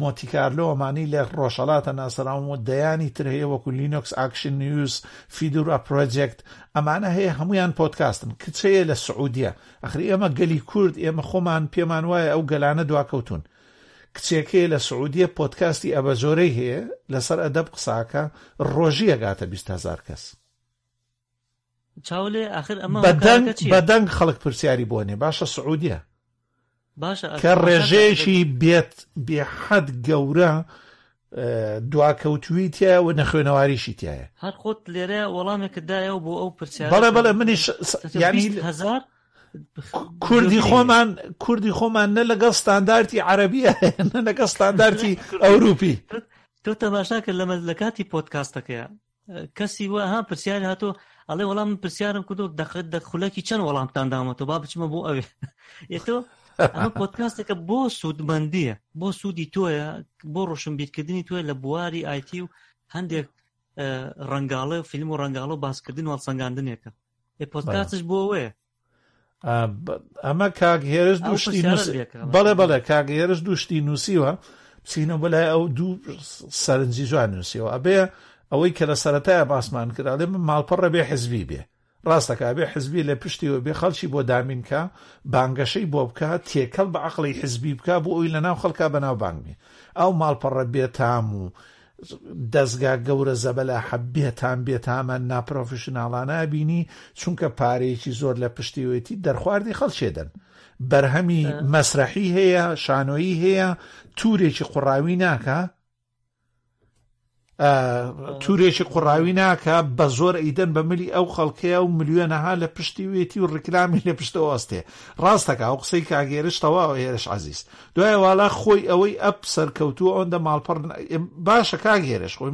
مۆتیکارلۆمانی لە ڕۆژەڵاتە ناسەراوم و دەیانی ترهەیە وەکو لینۆکس ئاکشن نیوز فیدورا پرۆجێکت ئەمانە هەیە هەمویان پۆتکاستن کچەیە لە سعودیە ئەخری ئێمە گەلی کورد ئێمە خۆمان پێمان وایە ئەو گەلانە دواکەوتون. کچێکەیە لە سعودیە پۆتکاستی ئەبە زۆرەی هەیە لەسەر ئەدەب قساکە ڕۆژی ئەگاتە 20هزار کەس. چاولێ آخر ئەمە بەدەنگ خەڵک پرسیاری بۆنێ باشە سعودیە کە ڕێژەیەکی بێت بێحەد گەورە دواکەوتوی تایە و نەخوێنەواریشی تایە هەر خۆت لێرە وەڵامێکدایەوە بۆ ئەو پرسیار بەڵێ بەڵێ منیش هزار کوردی خۆمان کوردی خۆمان نە لەگەڵ ستاندارتی عەربیە لەگە ستاندارتی ئەوروپی تۆ تەماشاکە لەمە لە کاتی پۆتکاستەکەیە کەسی وە ها پرسیاری هاتۆ ئەڵێ وەڵام پرسیارم کردو دەخت دەخولەکی چەند وەڵامتان دامەەوە با بچمە بۆ ئەوێ ئێتۆ ئەمە پۆتکاستەکە بۆ سوودمەندیە بۆ سوودی تۆیە بۆ ڕۆشنبیرکردنی توێ لە بواری آیتی و هەندێک ڕنگاڵە فیلم و ڕنگاڵە و باسکردن و سەنگاندنێکە ێ پۆتکاستش بۆ ئەوەیە ئەمە کاگهێرش دوشتی بەڵێ بەڵێ کاگهێرش دوشتی نووسیوە بچینە بەلای ئەو دوو سەرنجی جوان نووسیەوە ئەبەیە ئەوەی کە لە سەتایە باسمان کرا لێ من ماڵپەڕە بێ حزبی بێ ڕاستەکە بێ حزبی لە پشتی و بێ خەڵکی بۆ دامینکە بانگەشەی بۆ بکە تێکەڵ بە عقلی حزبی بکە بۆ ئەوی لە ناو خەڵکە بەناو بانگنی ئەو ماڵپەڕە بێتام و دەستگا گەورە زەبەلا حەبێتان بێتامە ناپۆفشنناڵانە بینی چونکە پارەیەکی زۆر لە پشتیوێتی دەرخواردی خەڵشێدەن بەرهەمی مەسرحی هەیە شانۆیی هەیە تورێکی قوڕاوی ناکە تورێکی قوڕاوی ناکە بە زۆر ئەیدەن بە ملی ئەو خەڵکەیە و ملیۆنەها لە پشتی وێتی و ڕکرامی لە پشتەوە ئەستێ ڕاستەکە ئەو قسەی کاگێرش تەواوە هێرش عزیز دوای والا خۆی ئەوەی ئەپ سەرکەوتووە ئەوەندە ماڵپەڕ باشە کاگێرش خۆی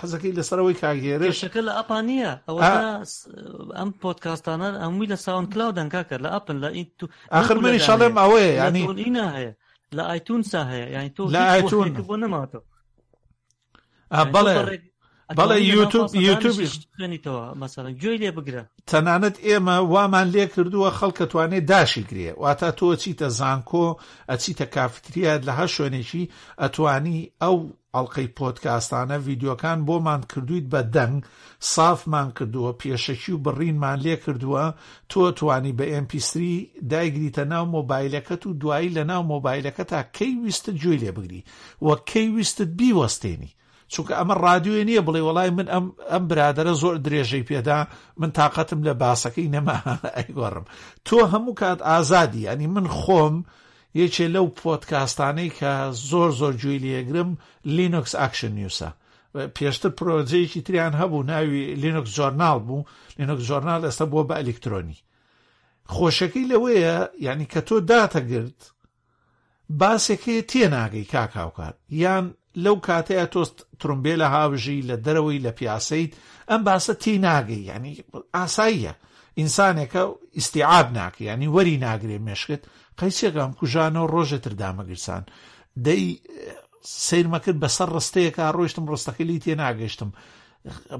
حەزەکەی لەسەرەوەی کاگێرشەکە لە ئەپانە ئەوە ئەم پۆتکاستانە ئەمووی لە ساون کلااو دەنگا کرد لە ئەپن لە ئاخر منی شەڵێم ئەوەیە ینی هەیە لە ئایتون سا هەیە یانی تۆ لە ئایتون بۆ نەماتەوە بڵێ بەڵێ یوتوب یوتوبیشێنیتەوە مەسەن گوێی لێ بگرە تەنانەت ئێمە وامان لێ کردووە خەڵکە توانێت داشی گرێ واتە تۆ چیتە زانکۆ ئەچیتە کافتریات لە هە شوێنێکی ئەتوانی ئەو ئەڵلقەی پۆتکاستانە ڤیددیوەکان بۆمان کردویت بە دەنگ سافمان کردووە پێشەکی و بڕینمان لێ کردووە تۆ توانی بە ئمپیسری دایگریتە ناو مۆبایلەکەت و دوایی لە ناو مۆبایلەکە تا کەی ویستت جوێ لێ بگری وە کەی ویستت بیوەستێنی چونکە ئەمە رادیوێ نییە بڵێ وڵای من ئەم ئەم برادرە زۆر درێژەی پێدا من تااقەتم لە باسەکەی نەما ئەیگۆڕم تۆ هەموو کات ئازادی ئەنی من خۆم یەکێ لەو پۆتکاستانەی کە زۆر زۆر جوی لێگرم لینوکس ئاکشن نیوسە پێشتر پرۆجەیەکی تریان هەبوو ناوی لینوکس جۆرنال بوو لینوکس جۆرنال ئێستا بووە بە ئەلکترۆنی خۆشەکەی لەوەیە یعنی کە تۆ داتەگرت باسێکی تێناگەی کاکاوکات یان لەو کاتەیە تۆست ترمبێ لە هاوژی لە دەرەوەی لە پیاسەیت ئەم باسە تی ناگەی ینی ئاساییە ئینسانێکە ئیسیعاب ناکە ینی وەری ناگرێ مێشکت قەیسێکم کوژانەوە ڕۆژێتر دامەگرسان دەی سیرمەکرد بەسەر ڕستەیەکە ڕۆیشتم ڕستەکەلی تێ ناگەشتم.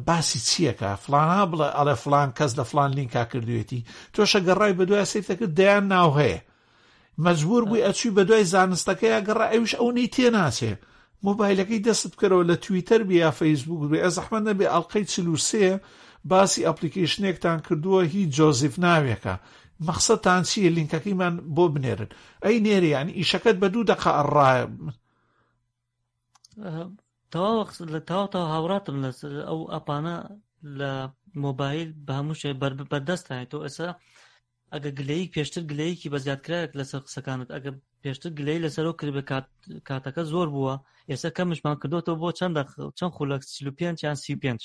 باسی چییەکە فلانە بڵێ ئەلە فلان کەس لە فلان لینکا کردوێتی تۆشە گەڕای بە دوای سیرتەکرد دەیان ناو هەیە مەجبور بووی ئەچوی بە دوای زانستەکەی گەڕای ئەوش ئەو نەی تێناچێ مۆبایلەکەی دەست بکەرەوە لە تویتەر بێ یا فەیسبوک بێ ئە زەحمە نەبێ ئەڵلقەی چلووسەیە باسی ئەپلیکیشنێکتان کردووە هیچ جۆزیف ناوێکە مەخسەتان چیە لینکەکەیمان بۆ بنێرن ئەی نێریانی ئیشەکەت بە دوو دقا ئەڕایە لە تاوتەوە هاوڕاتم لە ئەو ئەپانە لە مۆبایل بە هەمووشێ بەردەستایێت و ئێستا ئەگە گلەیەک پێشتر گلەیەکی بەزیاتکرایك لەسەر قسەکانت ئەگە پێشتر گلەی لەسەرەوە کرد بە کاتەکە زۆر بووە ئێستا کەمشمان کردوەوە بۆ چەند چەند خولک سیلو پێ یان سی پێنج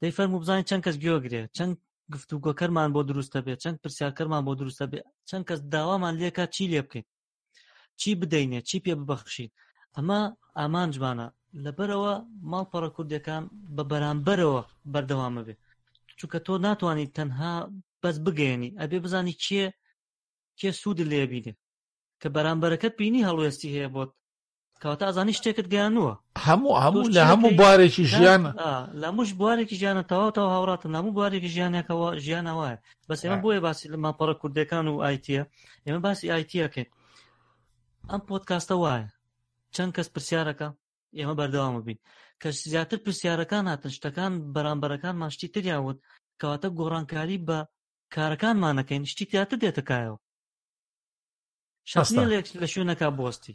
دەی فەرم و بزانین چەند کەس گوێگرێ چەند گفتوگۆکەرمان بۆ دروستە بێ چەند پرسیارکەمان بۆ دروستە بێ چەند کەس داوامان لێکا چی لێ بکەین چی بدەینێ چی پێ ببەخشین ئەمە ئامانجمانە لەبەرەوە ماڵپەڕە کوردەکان بە بەرامبەرەوە بەردەوامە بێ چونکە تۆ ناتوانیت تەنها بەس بگەیەنی ئەبێ بزانی کێ کێ سوود لێ بینێ کە بەرامبەرەکەت بینی هەڵوێستی هەیە بۆت کەواتە ئازانی شتێکت گەیانووە هەموو هەموو لە هەموو بوارێکی ژیان لەموش بوارێکی ژیانە تەواوتەوە هاوڕاتم هەموو بوارێکی ژیانێکەوە ژیانە وایە بەس ئێمە بۆیە باسی لە ماپەڕە کوردەکان و ئایتە ئێمە باسی ئایتەکەین ئەم پۆتکاستە وایە چەند کەس پرسیارەکە ئێمە بەردەوامە بین کە زیاتر پرسیارەکان هاتن شتەکان بەرامبەرەکان ماشتی تریاوت کەواتە گۆڕانکاری بە کارەکانمان نەکەین شتی کاتە دێتە کایەوە شخصنیە لە شوێنەکە بۆستی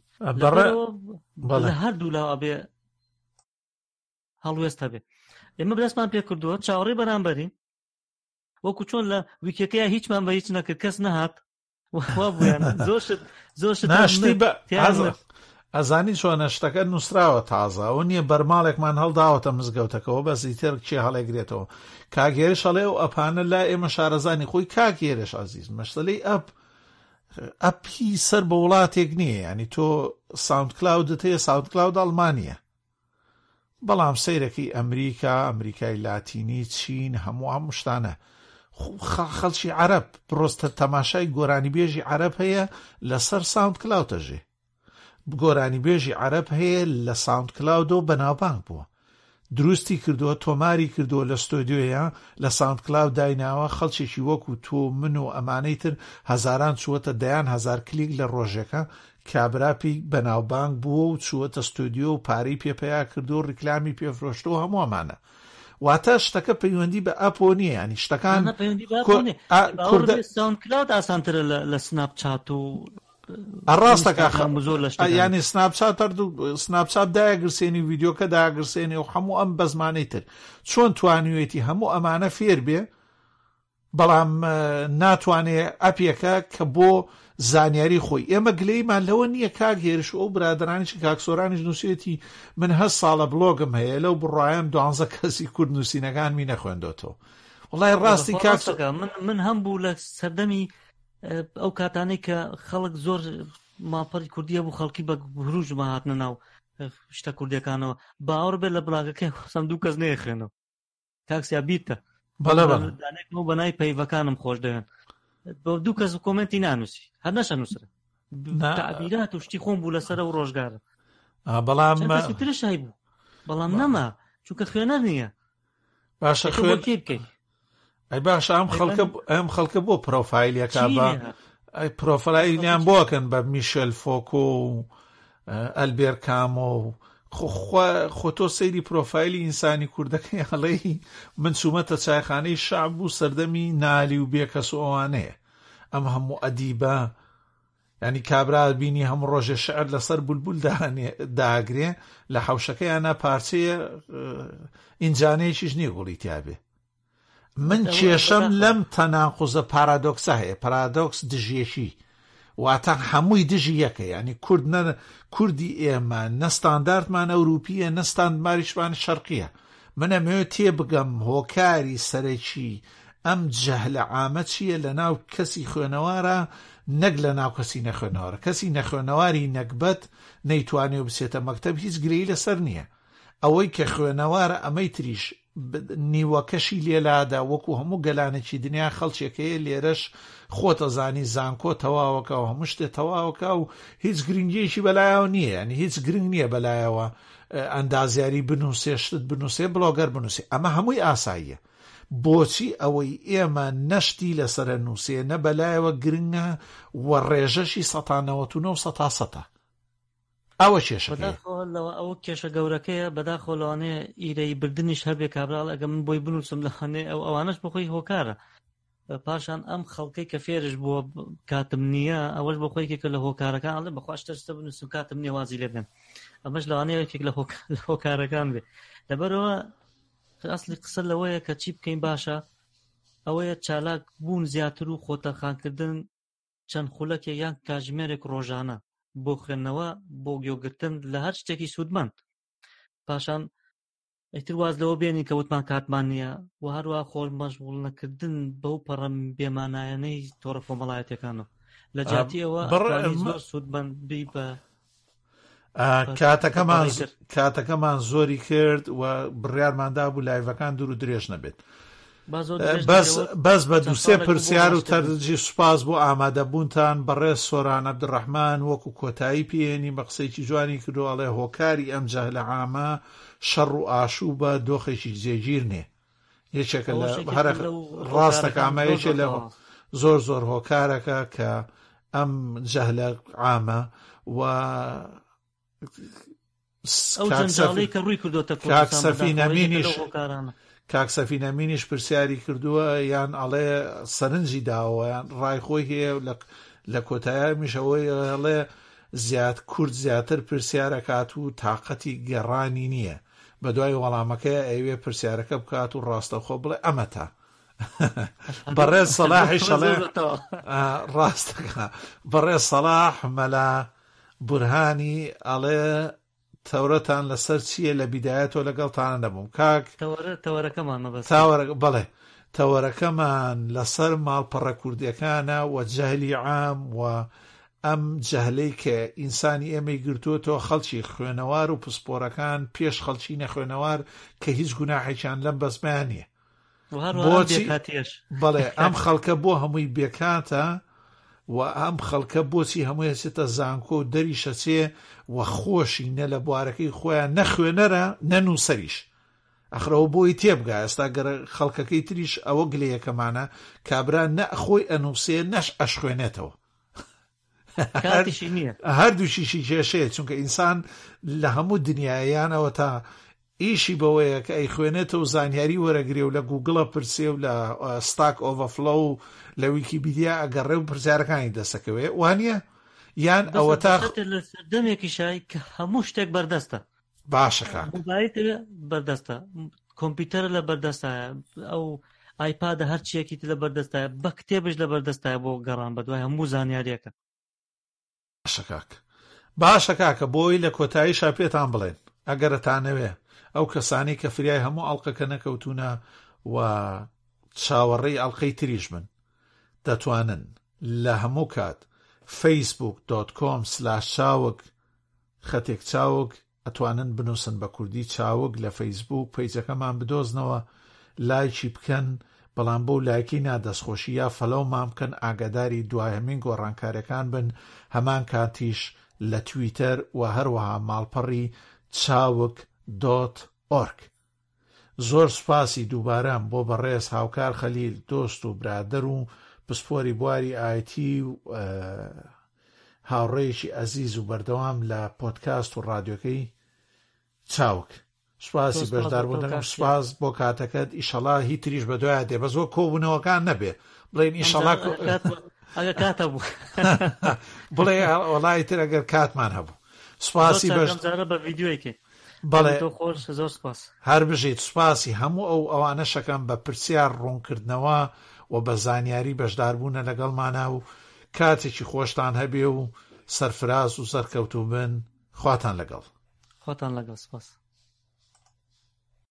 لە هەردوو لاوە بێ هەڵوێستە بێ ئێمە بەدەستمان پێ کردووە چاوەڕێ بەرامبەرین وەکو چۆن لە ویکەکەی هیچمان بە هیچ نەکرد کەس نەهات زۆر زۆر ئەزانی چۆنە شتەکە نووسراوە تازە و نییە بەرماڵێکمان هەڵداوەتە مزگەوتەکەەوە بە زیتر کێ هەڵێگرێتەوە کاگێرش هەڵێ و ئەپانە لا ئێمە شارەزانی خۆی کاکێرش ئازیز مەشتەلەی ئەپ ئەپی سەر بە وڵاتێک نییە ینی تۆ ساوند کلااودت هەیە ساوند کلااود ئەڵمانە بەڵام سیرەکەی ئەمریکا ئەمریکای لاتینی چین هەموو هەم شتانە خەڵکی عرب پرۆستە تەماشای گۆرانی بێژی عرب هەیە لەسەر ساوند کلااوتەژێ بگۆرانی بێژی عەرب هەیە لە ساوند کلااودۆ بەناوبانگ بووە دروستی کردووە تۆماری کردووە لە ستۆدیۆیە لە ساوند کلااو دایناوە خەڵچێکی وەکو تۆ من و ئەمانەی تر هەزاران چوەتە دەیان هزار کلیک لە ڕۆژەکە کابراپی بەناوبانگ بووە و چوەتە ستودیۆ و پارەی پێپەیا کردو و ڕیکلامی پێفرۆشتەوە هەمووامانە واتە شتەکە پەیوەندی بە ئەپۆ نییە ینی شتەکان ئاسانترە لە سناب چات و ڕاستەکە زۆر لە ینی سناپسات هەردوو سناپساب داگرسێنی ویددیوکە داگرسێنێ و هەموو ئەم بە زمانەی تر چۆن توانوێتی هەموو ئەمانە فێر بێ بەڵام ناتوانێت ئەپیەکە کە بۆ زانیاری خۆی ئێمە گلەیمان لەوە نییە کاک هێرش ئەو برادرانیش کاکسۆرانیش نووسێتی من هە ساڵە بلۆگم هەیە لەو بڕایەم دوانزە کەسی کورد نووسینەکان می نەخوێندەوەەوە وڵای ڕاستی کاکسەکە من هەم بوو لە سەردەمی ئەو کاتانەی کە خەڵک زۆر ماپەری کوردیە بوو خەڵکی بە هروژ ماهاتنە ناو شتە کوردیەکانەوە باوەڕ بێت لە بڵاگەکەی خسەم دوو کەس نەیەخێنەوە تاکسیا بیتە بەنای پەیڤەکانم خۆش دەوێن بە دوو کەس کۆمنتی نانووسی هەر نەشە نووسرە تعبیرات و شتی خۆم بوو لەسرە و ڕۆژگارە بەڵام ترشای بوو بەڵام نەما چونکە خوێنەر نییە باشە خوێن بکەین ئەی باش ئەم خەڵکە ئەم خەڵکە بۆ پرۆفایلەکە بە ئەی پرۆفایلیان بۆکەن بە میشل فۆکۆ و ئەلبێر کامۆ و خۆ تۆ سەیری پرۆفایلی ئینسانی کوردەکەی هەڵێی من چوومەتە چایخانەی شعب و سەردەمی نالی و بێکەس ئەوانەیە ئەم هەموو ئەدیبە ینی کابرا بینی هەموو ڕۆژێ شعر لەسەر بولبول داگرێ لە حوشەکەیانە پارچەیە ئینجانەیەکیش نییە گوڵی تیاابێ من کێشەم لەم تەناقزە پارادۆکسە هەیە پارادۆکس دژێشی واتە هەمووی دژی یەکە ینی کورد کوردی ئێمە نەستانداردمان ئەوروپیە نەستان ماریشمان شەرقیە منە مێ تێ بگەم هۆکاری سەرەکی ئەم جەه لە ئامە چییە لە ناو کەسی خوێنەوارە نەک لە ناو کەسی نەخێنەوەرە کەسی نەخێنەواری نەکبەت نەیتوانێ بسێتە مەکتب هیچ گرەی لەسەر نییە ئەوەی کە خوێنەوارە ئەمەی تریش نیوەکەشی لێلادا وەکو هەموو گەلانێکی دنیا خەڵچێکەیە لێرەش خۆتەزانی زانکۆ تەواوەکە و هەموو شتێ تەواوەکە و هیچ گرنگیەکی بەلایەوە نییە ینی هیچ گرنگ نییە بەلایەوە ئەندازیاری بنووسێ شتت بنووسێ بڵۆگەر بنووسێ ئەمە هەمووی ئاساییە بۆچی ئەوەی ئێمە نەشتی لەسرە نووسێ نە بەلایەوە گرنگە وە ڕێژەشی سەتانەوە و 9 سە ئەوە کێشەوە ئەو کێشە گەورەکەیە بەداخۆ لەوانەیە ئیرەی بردنیش هەبێ کابراڵ ئەگە من بۆی بنووسم لەخانێ ئەو ئەوانش بخۆی هۆکارە پاشان ئەم خەڵکەی کە فێرش بووە کاتم نییە ئەوەش بۆ خۆیکێکە لە هۆکارەکان ئەڵێ بەخواشتەستە بنووسم کاتم نیە وازی لێبێن ئەمەش لەوانەیەکێک لە هۆکارەکان بێ لەبەرەوە ئەاصلی قسە لەوەیە کە چی بکەین باشە ئەوەیە چالاک بوون زیاتر و خۆتەخانکردن چەند خولەکێک یان کاژمێرێک ڕۆژانە بۆ خوێندنەوە بۆ گوێگرتن لە هەر شتێکی سوودمەند پاشان ئیتر واز لەوە بێنی کە وتمان کاتمان نییە و هەروە خۆل مەشغول نەکردن بەو پەڕم بێمانایەنەی تۆڕە فۆمەڵایەتەکانەوە لە جااتی ئەوە سوودمەند بی بە کاتەکەمان کاتەکەمان زۆری کرد و بڕیارماندا بوو لایڤەکان دوور و درێژ نەبێت بەس بە دووسێ پرسیار و تەرجی سوپاس بۆ ئامادەبوونتان بەڕێز سۆران عبدڕەحمان وەکو کۆتایی پێێنی بە قسەیکی جوانی کردوڵێ هۆکاری ئەم جە لە ئامە شەڕ و ئاشوو بە دۆخێکی جێگیرنێ یەکێکە لە هەر ڕاستەکامەیەکێ لە زۆر زۆر هۆکارەکە کە ئەم جە لە ئامە و سەفی نەمینیش کاکسەفینەمینیش پرسیاری کردووە یان ئەڵێ سەرنجی داوەیان ڕای خۆی هەیە لە کۆتایە میشەوەی هەڵێ زیاد کورد زیاتر پرسیارەکات و تااقەتی گەڕانی نییە بە دوای وەڵامەکەی ئەوێ پرسیارەکە بکات و ڕاستەخۆ بڵێ ئەمەتە. بەڕێز سەلاحیشەڵێ ڕاستەکە بەڕێ سەلاح مەلا بورهانی ئەڵێ تەورەتان لەسەر چییە لە بیداەتەوە لەگەڵتانە نەبووم کاک بڵێ تەوەرەکەمان لەسەر ماڵپەڕە کوردیەکانە و جەهلی عام و ئەم جەهلەی کە ئینسانی ئێمەی گرتووەوە خەڵکی خوێنەوار و پسپۆرەکان پێش خەڵکی نەخوێنەوار کە هیچ گوناحێکیان لەم بەزمانە بڵێ ئەم خەڵکە بۆ هەمووی بێکاتە و ئەم خەڵکە بۆچی هەموو هەسێتە زانکۆ و دەری شەچێ و خۆشی نە لە بوارەکەی خۆیان نەخوێنەرە نەنووسریش ئەخرەوە بۆی تێبگا ئێستا خەڵکەکەی تریش ئەوە گلەیەکەمانە کابرا نە خۆی ئەنووسێ نەش ئەشخوێنێتەوە هەردووشیشی کێشەیە چونکە ئینسان لە هەموو دنیایانەوە تا ئیشی بەوەیە کە ئەی خوێنێتەوە زانیاری وەرەگرێ و لە گوگڵە پرسێ و لە ستاک ئۆڤەفلە و لە ویکیبیدیا ئەگەڕێ و پرسیارەکانی دەسەکەوێ وانە یان ئەوە تا دەمێکی شای کە هەموو شتێک بەردەستە باشەکان بەردەستە کۆمپیوتەر لە بەردەستایە ئەو ئایپادە هەرچیەکی لە بەردەستایە بە کتێبش لە بەردەستایە بۆ گەڕان بە دوای هەموو زانیاریەکە باشەکاک باشە کاکە بۆی لە کۆتایی شاپێتان بڵێن ئەگەرتانەوێ ئەو کەسانی کە فریای هەموو ئەڵلقەکە نەکەوتونە و چاوەڕێی ئەڵلقەی تریش من دەتوانن لە هەموو کات facebook.com/چاوک خەتێک چاوک ئەتوانن بنووسن بە کوردی چاوک لە فەیسبوک پیجەکەمان بدۆزنەوە لایکی بکەن بەڵام بۆ لایکی نادەستخۆشی یا فەلەومان بکەن ئاگاداری دوایهمین گۆڕانکارەکان بن هەمان کاتیش لە تویتەر و هەروەها ماڵپەڕی چاوک .org زۆر سپاسی دووبارەم بۆ بەڕێز هاوکار خەلیل دۆست و برادەر و پسپۆری بواری آیتی و هاوڕێیشی ئەزیز و بەردەوام لە پۆتکاست و ڕادیۆکەی چاوک سپاسی بەشداربوون سپاس بۆ کاتەکەت ئیشەڵا هی تریش بە دوایە دێ بە زۆر کۆبوونەوەکان نەبێ بڵێن ئیشەڵا ئەگە کاتە بوو بڵێ وڵای تر ئەگەر کاتمان هەبوو سپاسی بەش بە ویددیوەیەکی بەڵێ خۆش زۆر سپاس هەر بژیت سوپاسی هەموو ئەو ئەوانە شەکەم بە پرسیار ڕوونکردنەوە و بە زانیاری بەشداربوونە لەگەڵمانە و کاتێکی خۆشتان هەبێ و سەرفراز و سەرکەوتوو بن خواتان لەگەڵ خواتان لەگەڵ سپاس